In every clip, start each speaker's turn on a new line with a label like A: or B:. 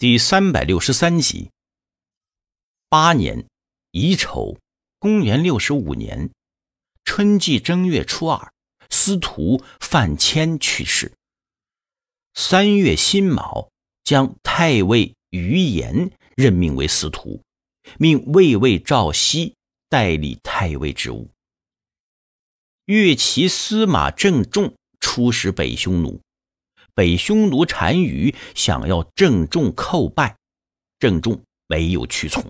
A: 第三百六十三集。八年乙丑，公元六十五年春季正月初二，司徒范谦去世。三月辛卯，将太尉于延任命为司徒，命魏尉赵熙代理太尉职务。越齐司马正仲出使北匈奴。北匈奴单于想要郑重叩拜，郑重没有屈从。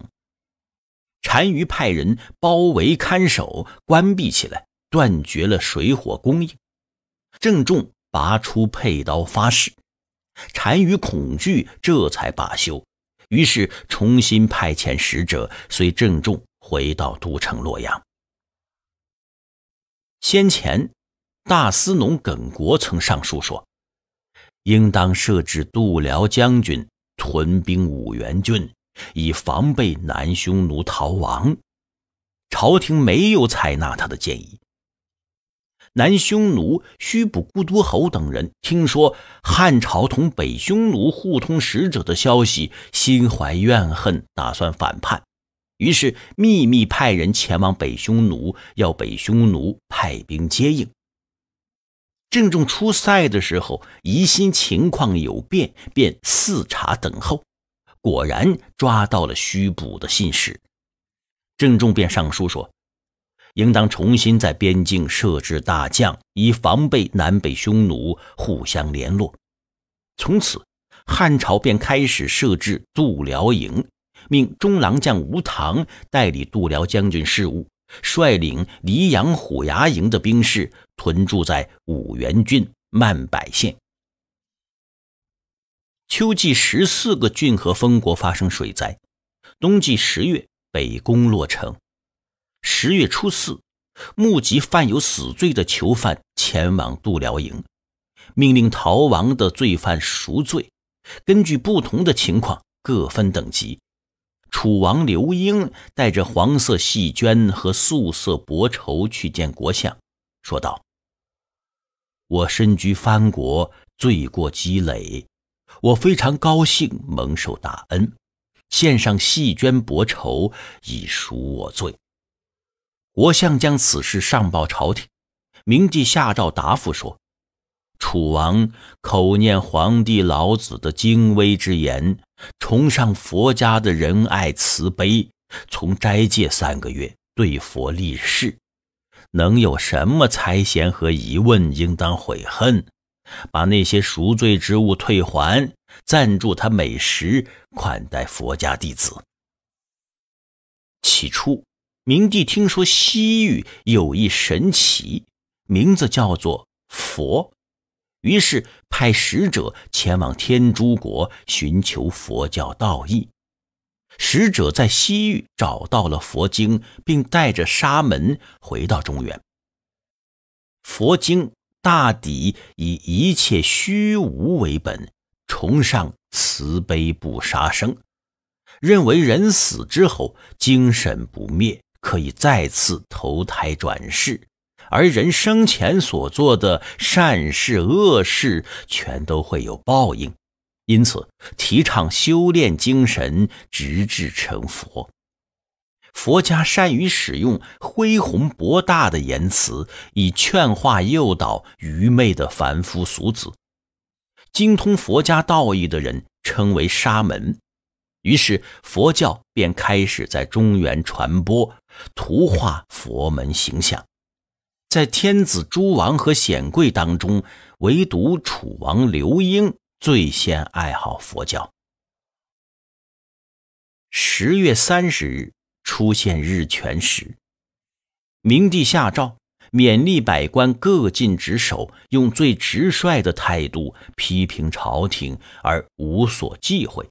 A: 单于派人包围看守，关闭起来，断绝了水火供应。郑重拔出佩刀发誓，单于恐惧，这才罢休。于是重新派遣使者随郑重回到都城洛阳。先前，大司农耿国曾上书说。应当设置度辽将军，屯兵五原郡，以防备南匈奴逃亡。朝廷没有采纳他的建议。南匈奴虚卜孤都侯等人听说汉朝同北匈奴互通使者的消息，心怀怨恨，打算反叛，于是秘密派人前往北匈奴，要北匈奴派兵接应。郑重出塞的时候，疑心情况有变，便四查等候，果然抓到了虚捕的信使。郑重便上书说，应当重新在边境设置大将，以防备南北匈奴互相联络。从此，汉朝便开始设置度辽营，命中郎将吴唐代理度辽将军事务。率领黎阳虎牙营的兵士屯驻在五原郡曼柏县。秋季十四个郡和封国发生水灾，冬季十月北攻洛城。十月初四，募集犯有死罪的囚犯前往度辽营，命令逃亡的罪犯赎罪，根据不同的情况各分等级。楚王刘英带着黄色细绢和素色薄绸去见国相，说道：“我身居藩国，罪过积累，我非常高兴，蒙受大恩，献上细绢薄绸以赎我罪。”国相将此事上报朝廷，明帝下诏答复说：“楚王口念皇帝老子的精微之言。”崇尚佛家的仁爱慈悲，从斋戒三个月，对佛立誓，能有什么才贤和疑问，应当悔恨，把那些赎罪之物退还，赞助他美食款待佛家弟子。起初，明帝听说西域有一神奇，名字叫做佛。于是派使者前往天竺国寻求佛教道义。使者在西域找到了佛经，并带着沙门回到中原。佛经大抵以一切虚无为本，崇尚慈悲不杀生，认为人死之后精神不灭，可以再次投胎转世。而人生前所做的善事、恶事，全都会有报应，因此提倡修炼精神，直至成佛。佛家善于使用恢宏博大的言辞，以劝化诱导愚昧的凡夫俗子。精通佛家道义的人称为沙门，于是佛教便开始在中原传播，图画佛门形象。在天子、诸王和显贵当中，唯独楚王刘英最先爱好佛教。十月三十日出现日全食，明帝下诏勉励百官各尽职守，用最直率的态度批评朝廷，而无所忌讳。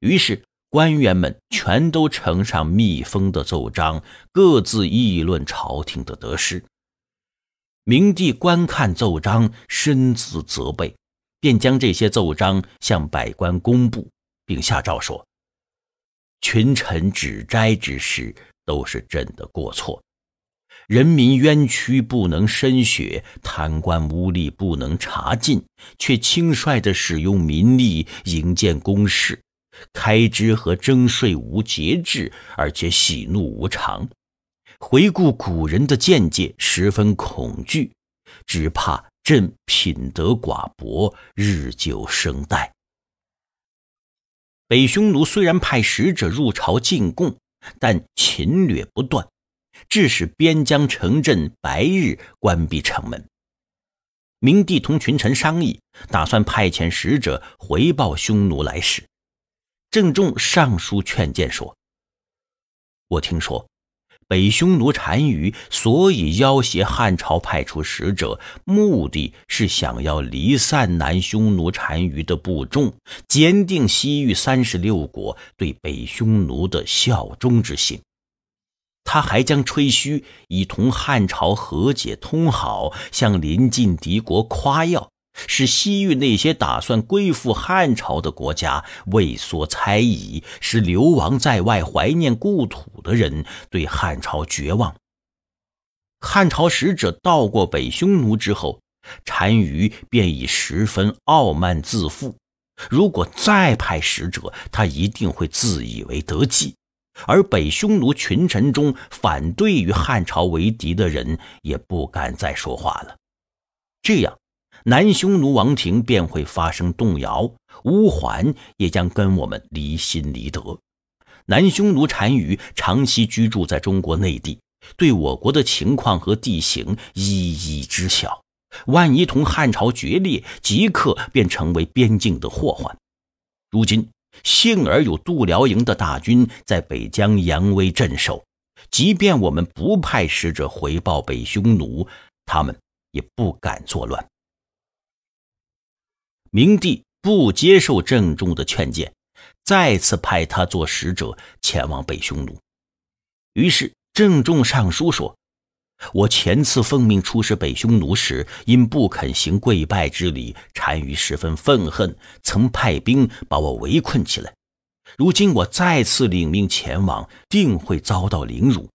A: 于是官员们全都呈上密封的奏章，各自议论朝廷的得失。明帝观看奏章，深自责备，便将这些奏章向百官公布，并下诏说：“群臣指摘之事，都是朕的过错。人民冤屈不能申雪，贪官污吏不能查禁，却轻率地使用民力营建宫室，开支和征税无节制，而且喜怒无常。”回顾古人的见解，十分恐惧，只怕朕品德寡薄，日久生怠。北匈奴虽然派使者入朝进贡，但侵略不断，致使边疆城镇白日关闭城门。明帝同群臣商议，打算派遣使者回报匈奴来使。郑重上书劝谏说：“我听说。”北匈奴单于所以要挟汉朝派出使者，目的是想要离散南匈奴单于的部众，坚定西域三十六国对北匈奴的效忠之心。他还将吹嘘以同汉朝和解通好，向邻近敌国夸耀。是西域那些打算归附汉朝的国家畏缩猜疑，是流亡在外怀念故土的人对汉朝绝望。汉朝使者到过北匈奴之后，单于便已十分傲慢自负。如果再派使者，他一定会自以为得计。而北匈奴群臣中反对与汉朝为敌的人也不敢再说话了。这样。南匈奴王庭便会发生动摇，乌桓也将跟我们离心离德。南匈奴单于长期居住在中国内地，对我国的情况和地形一一知晓。万一同汉朝决裂，即刻便成为边境的祸患。如今幸而有度辽营的大军在北疆扬威镇守，即便我们不派使者回报北匈奴，他们也不敢作乱。明帝不接受郑重的劝谏，再次派他做使者前往北匈奴。于是郑重上书说：“我前次奉命出使北匈奴时，因不肯行跪拜之礼，单于十分愤恨，曾派兵把我围困起来。如今我再次领命前往，定会遭到凌辱。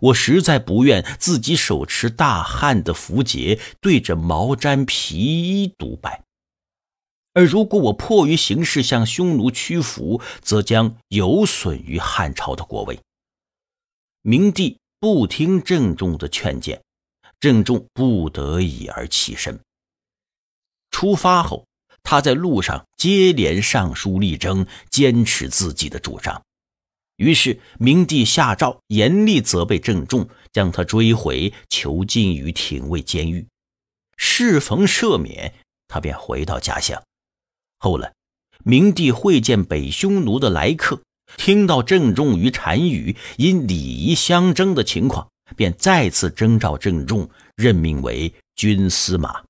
A: 我实在不愿自己手持大汉的符节，对着毛毡皮衣独拜。”而如果我迫于形势向匈奴屈服，则将有损于汉朝的国威。明帝不听郑重的劝谏，郑重不得已而起身。出发后，他在路上接连上书力争，坚持自己的主张。于是明帝下诏严厉责备郑重，将他追回，囚禁于廷尉监狱。适逢赦免，他便回到家乡。后来，明帝会见北匈奴的来客，听到郑重与单于因礼仪相争的情况，便再次征召郑重任命为军司马。